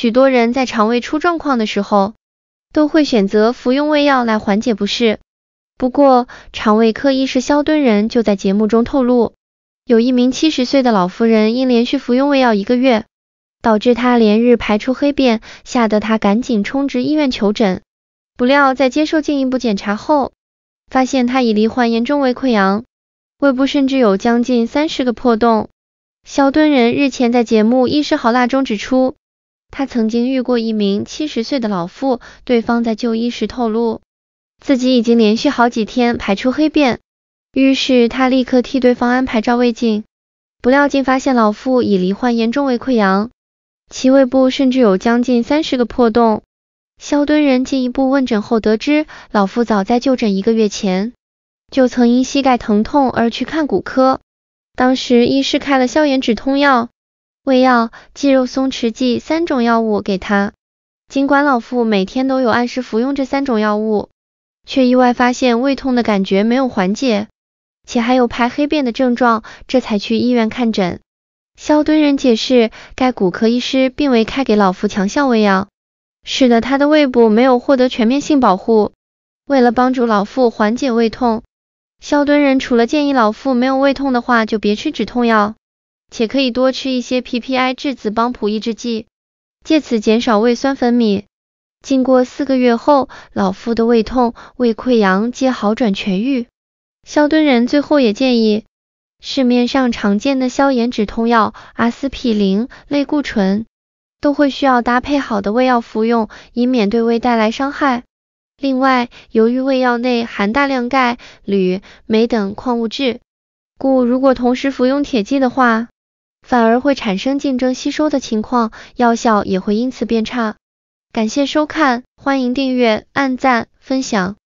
许多人在肠胃出状况的时候，都会选择服用胃药来缓解不适。不过，肠胃科医师肖敦仁就在节目中透露，有一名七十岁的老妇人因连续服用胃药一个月，导致她连日排出黑便，吓得她赶紧冲至医院求诊。不料，在接受进一步检查后，发现她已罹患严重胃溃疡，胃部甚至有将近三十个破洞。肖敦仁日前在节目《医师好辣》中指出。他曾经遇过一名七十岁的老妇，对方在就医时透露，自己已经连续好几天排出黑便，于是他立刻替对方安排照胃镜，不料竟发现老妇已罹患严重胃溃疡，其胃部甚至有将近三十个破洞。肖敦仁进一步问诊后得知，老妇早在就诊一个月前，就曾因膝盖疼痛而去看骨科，当时医师开了消炎止痛药。胃药、肌肉松弛剂三种药物给他，尽管老妇每天都有按时服用这三种药物，却意外发现胃痛的感觉没有缓解，且还有排黑便的症状，这才去医院看诊。肖敦仁解释，该骨科医师并未开给老妇强效胃药，使得他的胃部没有获得全面性保护。为了帮助老妇缓解胃痛，肖敦仁除了建议老妇没有胃痛的话就别吃止痛药。且可以多吃一些 PPI 质子泵抑制剂，借此减少胃酸分泌。经过四个月后，老夫的胃痛、胃溃疡皆好转痊愈。肖敦仁最后也建议，市面上常见的消炎止痛药阿司匹林、类固醇，都会需要搭配好的胃药服用，以免对胃带来伤害。另外，由于胃药内含大量钙、铝、镁等矿物质，故如果同时服用铁剂的话，反而会产生竞争吸收的情况，药效也会因此变差。感谢收看，欢迎订阅、按赞、分享。